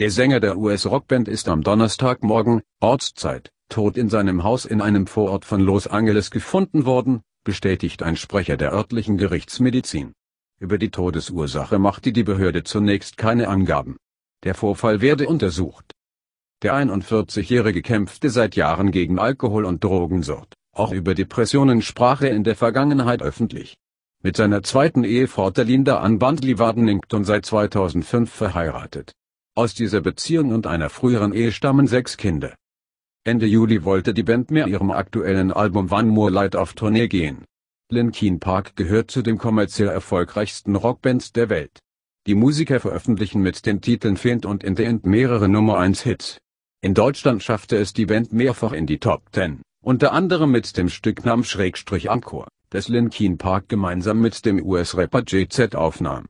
Der Sänger der US-Rockband ist am Donnerstagmorgen, Ortszeit, tot in seinem Haus in einem Vorort von Los Angeles gefunden worden, bestätigt ein Sprecher der örtlichen Gerichtsmedizin. Über die Todesursache machte die Behörde zunächst keine Angaben. Der Vorfall werde untersucht. Der 41-Jährige kämpfte seit Jahren gegen Alkohol- und Drogensucht, auch über Depressionen sprach er in der Vergangenheit öffentlich. Mit seiner zweiten Ehefrau Linda Anband Livadenington seit 2005 verheiratet. Aus dieser Beziehung und einer früheren Ehe stammen sechs Kinder. Ende Juli wollte die Band mit ihrem aktuellen Album One More Light auf Tournee gehen. Linkin Park gehört zu den kommerziell erfolgreichsten Rockbands der Welt. Die Musiker veröffentlichen mit den Titeln Fiend und In the End mehrere Nummer 1 Hits. In Deutschland schaffte es die Band mehrfach in die Top 10, unter anderem mit dem Stück Nam-Encore, Schrägstrich das Linkin Park gemeinsam mit dem US-Rapper JZ aufnahm.